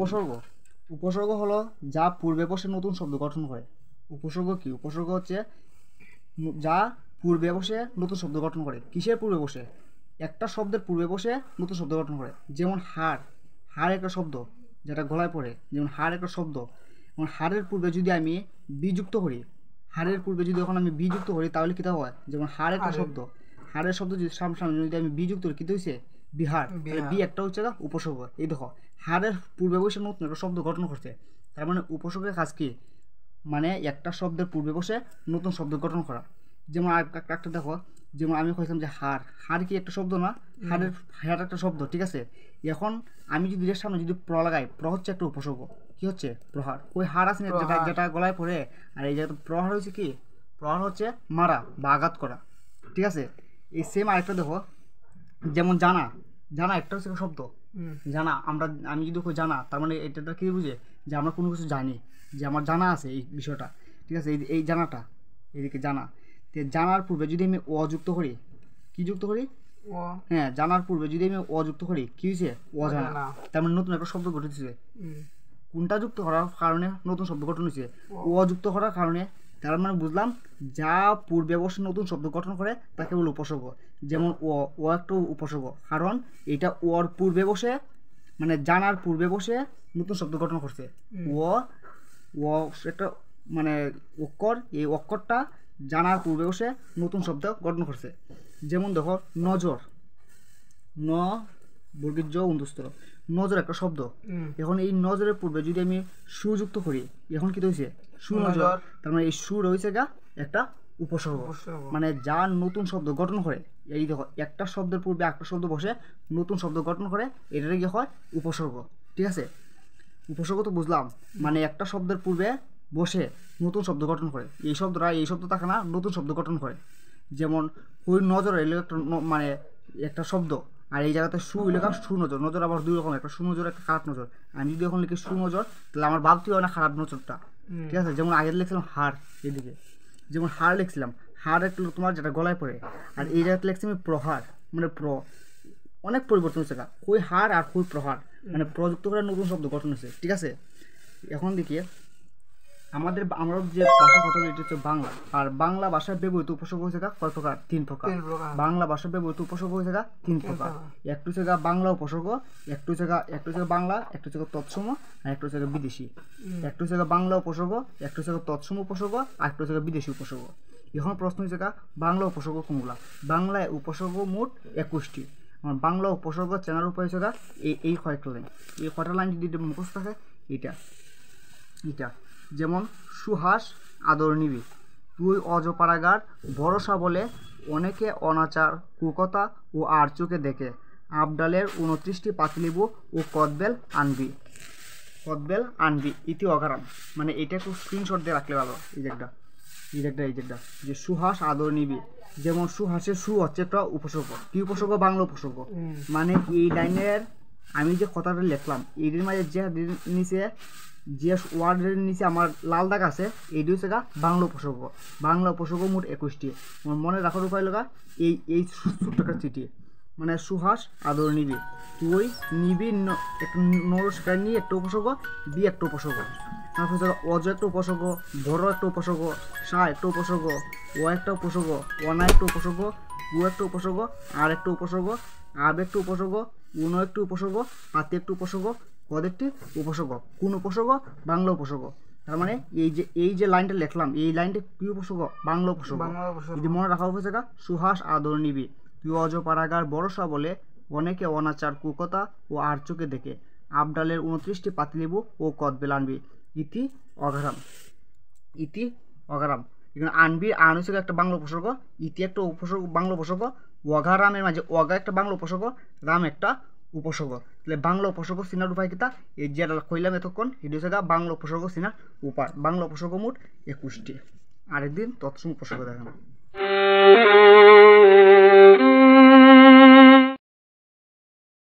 উপসর্গ উপসর্গ হলো যা পূর্বে বসে নতুন শব্দ গঠন করে উপসর্গ কি উপসর্গ হচ্ছে যা পূর্বে বসে নতুন শব্দ গঠন করে কিসের পূর্বে বসে একটা শব্দের পূর্বে বসে নতুন শব্দ গঠন করে যেমন হাড় হাড় একটা শব্দ যেটা গলায় পড়ে যেমন হাড় একটা শব্দ এবং হাড়ের পূর্বে যদি আমি বিযুক্ত করি হাড়ের পূর্বে যদি এখন আমি বিযুক্ত করি তাহলে কী হয় যেমন হাড় একটা শব্দ হাড়ের শব্দ যদি সামনে যদি আমি বিযুক্ত করি কী হচ্ছে বিহার বি একটা হচ্ছে উপসর্গ এই দেখো হারের পূর্বে বসে নতুন একটা শব্দ গঠন করছে তার মানে উপসর্গের কাজ কি মানে একটা শব্দের পূর্বে বসে নতুন শব্দ গঠন করা যেমন একটা দেখো যেমন আমি কইছিলাম যে হার হার কি একটা শব্দ না হারের হার একটা শব্দ ঠিক আছে এখন আমি যদি এর সামনে যদি প্র লাগাই প্র হচ্ছে একটা উপসর্গ কি হচ্ছে প্রহার ওই হার আছে যেটা যেটা গলায় পড়ে আর এই যেটা প্রহার হয়েছে কি প্রহার হচ্ছে মারা বা আঘাত করা ঠিক আছে এই সেম আরেকটা দেখো যেমন জানা জানা একটা হচ্ছে শব্দ জানা আমরা আমি যদি জানা তার মানে এটা কি বুঝে যে আমরা কোনো কিছু জানি যে আমার জানা আছে এই বিষয়টা ঠিক আছে এই এই জানাটা এদিকে জানা জানার পূর্বে যদি আমি অযুক্ত করি কি যুক্ত করি হ্যাঁ জানার পূর্বে যদি আমি অযুক্ত করি কি হয়েছে অজানা তার মানে নতুন একটা শব্দ ঘটেছে কোনটা যুক্ত করার কারণে নতুন শব্দ গঠন হয়েছে অযুক্ত করার কারণে তার মানে বুঝলাম যা পূর্বে বসে নতুন শব্দ গঠন করে তাকে বলে উপসর্গ যেমন ও ও একটা উপসর্গ কারণ এটা ওর পূর্বে বসে মানে জানার পূর্বে বসে নতুন শব্দ গঠন করছে ও ও একটা মানে অক্ষর এই অক্ষরটা জানার পূর্বে বসে নতুন শব্দ গঠন করছে যেমন দেখো নজর ন বর্গের জ উন্তস্তর নজর একটা শব্দ এখন এই নজরের পূর্বে যদি আমি সুযুক্ত করি এখন কি হয়েছে সুনজর তার মানে এই সু রয়েছে গা একটা উপসর্গ মানে যা নতুন শব্দ গঠন করে এই দেখো একটা শব্দের পূর্বে একটা শব্দ বসে নতুন শব্দ গঠন করে এটা কি হয় উপসর্গ ঠিক আছে উপসর্গ তো বুঝলাম মানে একটা শব্দের পূর্বে বসে নতুন শব্দ গঠন করে এই শব্দটা এই শব্দ থাকে না নতুন শব্দ গঠন করে যেমন ওই নজর এলো একটা মানে একটা শব্দ আর এই জায়গাতে সু লেখা সুনজর নজর আবার দুই রকম একটা সুনজর একটা খারাপ নজর আমি যদি এখন লিখি সুনজর তাহলে আমার বাদ হয় না খারাপ নজরটা ঠিক আছে যেমন আগে লিখছিলাম হার এদিকে যেমন হার লিখছিলাম হার একটু তোমার যেটা গলায় পড়ে আর এই জায়গাতে লিখছি আমি প্রহার মানে প্র অনেক পরিবর্তন হয়েছে কই হার আর কই প্রহার মানে প্রযুক্ত করে নতুন শব্দ গঠন হয়েছে ঠিক আছে এখন দেখি আমাদের আমরা যে ভাষা কথা বলি এটা হচ্ছে বাংলা আর বাংলা ভাষায় ব্যবহৃত উপসর্গ থাকা কয় প্রকার তিন প্রকার বাংলা ভাষার ব্যবহৃত উপসর্গ হয়ে থাকা তিন প্রকার একটু জায়গা বাংলা উপসর্গ একটু জায়গা একটু জায়গা বাংলা একটু জায়গা তৎসম আর একটু জায়গা বিদেশি একটু জায়গা বাংলা উপসর্গ একটু জায়গা তৎসম উপসর্গ আর একটু জায়গা বিদেশি উপসর্গ এখন প্রশ্ন হচ্ছে বাংলা উপসর্গ কোনগুলা বাংলায় উপসর্গ মোট একুশটি আমার বাংলা উপসর্গ চেনার উপায় হয়েছে এই এই কয়েকটা লাইন এই কয়টা লাইন যদি মুখস্থ থাকে এটা এটা যেমন সুহাস আদর নিবি তুই অজপাড়াগার ভরসা বলে অনেকে অনাচার কুকতা ও আর চোখে দেখে আবডালের উনত্রিশটি পাতলিবু ও কদবেল আনবি কদবেল আনবি ইতি অকারণ মানে এটা একটু স্ক্রিনশট দিয়ে রাখলে ভালো এই একটা এই একটা এই জায়গাটা যে সুহাস আদর নিবি যেমন সুহাসের সু হচ্ছে একটা উপসর্গ কি উপসর্গ বাংলা উপসর্গ মানে এই লাইনের আমি যে কথাটা লিখলাম এদের মাঝে যে নিচে যে ওয়ার্ডের নিচে আমার লাল দাগ আছে এইটি হচ্ছে গা বাংলা উপসর্গ বাংলা উপসর্গ মোট একুশটি মনে রাখার উপায় লগা এই এই টাকার চিঠি মানে সুহাস আদর নিবি তুই নিবি নরস্কার নিয়ে একটা উপসর্গ বি একটা উপসর্গ তারপর হচ্ছে অজ একটা উপসর্গ বড় একটা উপসর্গ সা একটা উপসর্গ ও একটা উপসর্গ অনা একটা উপসর্গ উ একটা উপসর্গ আর একটা উপসর্গ আব একটা উপসর্গ উন একটু উপসর্গ পাতি একটু উপসর্গ পদেরটি উপসর্গ কোন উপসর্গ বাংলা উপসর্গ তার মানে এই যে এই যে লাইনটা লিখলাম এই লাইনটি কি উপসর্গ বাংলা উপসর্গ যদি মনে রাখা উপসর্গা সুহাস আদর নিবি তুই অজ পারাগার বড়সা বলে অনেকে অনাচার কুকতা ও আর চোখে দেখে আবডালের উনত্রিশটি পাতিলেবু ও কদবেল আনবি ইতি অঘারাম ইতি অঘারাম এখানে আনবি আন হিসেবে একটা বাংলা উপসর্গ ইতি একটা উপসর্গ বাংলা উপসর্গ অঘারামের মাঝে অগা একটা বাংলা উপসর্গ রাম একটা উপসর্গ তাহলে বাংলা উপসর্গ চিনার উপায় কিতা এই যেটা কইলাম এতক্ষণ হিডি জায়গা বাংলা উপসর্গ চিনার উপায় বাংলা উপসর্গ মোট একুশটি আরেকদিন তৎসম উপসর্গ দেখানো